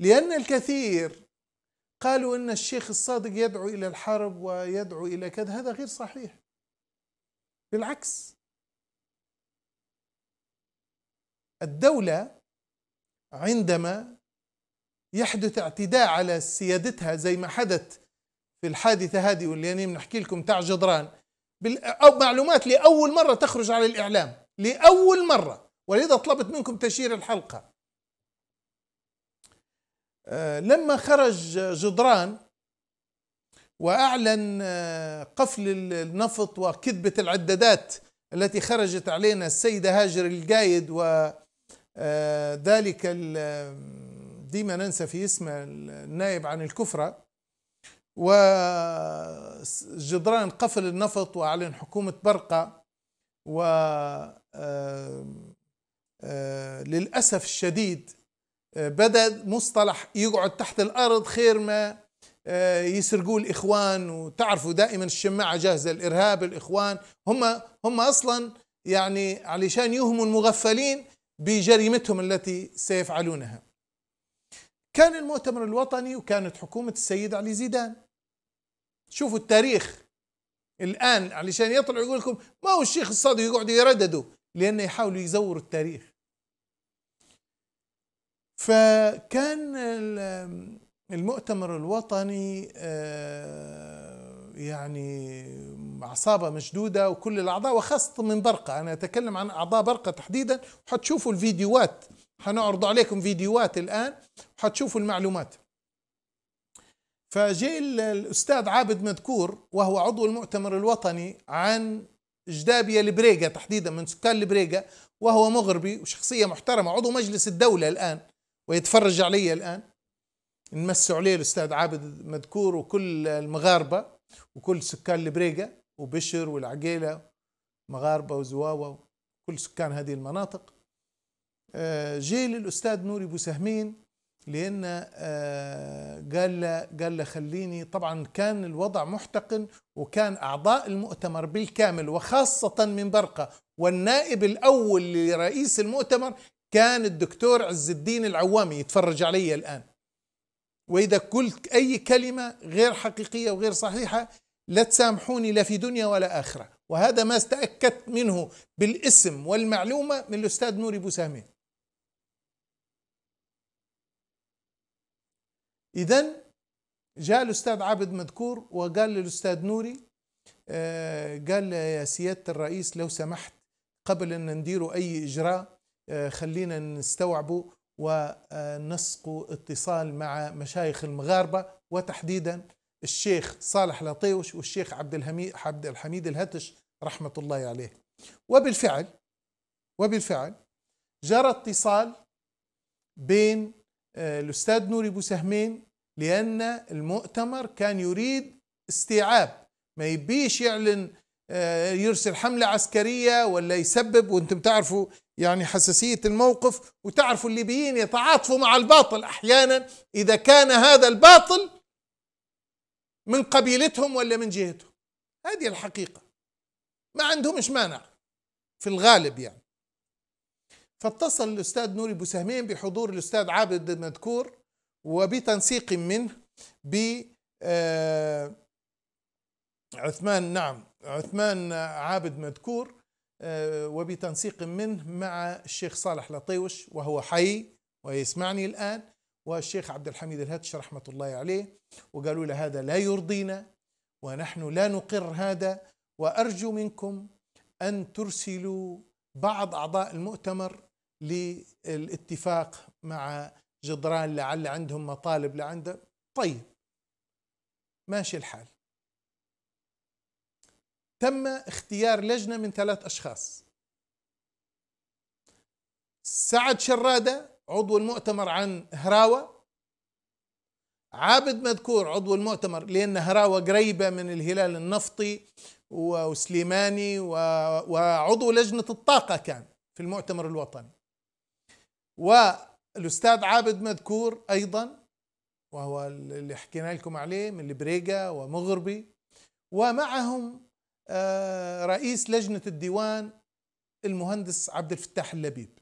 لأن الكثير قالوا أن الشيخ الصادق يدعو إلى الحرب ويدعو إلى كذا هذا غير صحيح بالعكس الدولة عندما يحدث اعتداء على سيادتها زي ما حدث في الحادثة هذه واللي أنا بنحكي لكم تاع جدران أو معلومات لأول مرة تخرج على الإعلام لأول مرة ولذا طلبت منكم تشير الحلقة آه، لما خرج جدران واعلن آه، قفل النفط وكذبه العدادات التي خرجت علينا السيده هاجر القايد و آه، ذلك ديما ننسى في اسمه النائب عن الكفره وجدران قفل النفط واعلن حكومه برقه و للاسف الشديد آه، بدأ مصطلح يقعد تحت الأرض خير ما آه، يسرقوا الإخوان وتعرفوا دائما الشماعة جاهزة الإرهاب الإخوان هم هم أصلا يعني علشان يهموا المغفلين بجريمتهم التي سيفعلونها كان المؤتمر الوطني وكانت حكومة السيد علي زيدان شوفوا التاريخ الآن علشان يطلع يقول لكم ما هو الشيخ الصادق يقعدوا يرددوا لأنه يحاولوا يزوروا التاريخ فكان المؤتمر الوطني آه، يعني عصابة مشدودة وكل الأعضاء وخاصة من برقة أنا أتكلم عن أعضاء برقة تحديدا حتشوفوا الفيديوهات حنعرض عليكم فيديوهات الآن حتشوفوا المعلومات فجاء الأستاذ عابد مذكور وهو عضو المؤتمر الوطني عن جدابية البريقة تحديدا من سكان البريقة وهو مغربي وشخصية محترمة عضو مجلس الدولة الآن ويتفرج علي الآن نمسوا عليه الأستاذ عابد مذكور وكل المغاربة وكل سكان البريقة وبشر والعقيلة مغاربة وزواوة وكل سكان هذه المناطق آه، جيل الأستاذ نوري بوسهمين لأن آه، قال له قال له خليني طبعا كان الوضع محتقن وكان أعضاء المؤتمر بالكامل وخاصة من برقة والنائب الأول لرئيس المؤتمر كان الدكتور عز الدين العوامي يتفرج علي الآن وإذا قلت أي كلمة غير حقيقية وغير صحيحة لا تسامحوني لا في دنيا ولا آخرة وهذا ما استأكدت منه بالاسم والمعلومة من الأستاذ نوري بوسامي إذا جاء الأستاذ عابد مذكور وقال للأستاذ نوري آه، قال يا سيادة الرئيس لو سمحت قبل أن نديروا أي إجراء آه، خلينا نستوعبه ونسقوا اتصال مع مشايخ المغاربة وتحديدا الشيخ صالح لطيوش والشيخ عبد الحميد عبد الحميد الهتش رحمة الله عليه وبالفعل وبالفعل جرى اتصال بين آه، الأستاذ نوري بوسهمين لأن المؤتمر كان يريد استيعاب ما يبيش يعلن آه، يرسل حملة عسكرية ولا يسبب وانتم تعرفوا يعني حساسية الموقف وتعرفوا الليبيين يتعاطفوا مع الباطل أحيانا إذا كان هذا الباطل من قبيلتهم ولا من جهتهم هذه الحقيقة ما عندهمش مانع في الغالب يعني فاتصل الأستاذ نوري بوسهمين بحضور الأستاذ عابد المذكور وبتنسيق منه ب آه، عثمان نعم عثمان عابد مذكور آه، وبتنسيق منه مع الشيخ صالح لطيوش وهو حي ويسمعني الآن والشيخ عبد الحميد الهتش رحمة الله عليه وقالوا له هذا لا يرضينا ونحن لا نقر هذا وأرجو منكم أن ترسلوا بعض أعضاء المؤتمر للاتفاق مع جدران لعل عندهم مطالب لعندهم طيب ماشي الحال تم اختيار لجنة من ثلاث أشخاص سعد شرادة عضو المؤتمر عن هراوة عابد مذكور عضو المؤتمر لأن هراوة قريبة من الهلال النفطي وسليماني وعضو لجنة الطاقة كان في المؤتمر الوطني والأستاذ عابد مذكور أيضا وهو اللي حكينا لكم عليه من البريقة ومغربي ومعهم آه، رئيس لجنة الديوان المهندس عبد الفتاح اللبيب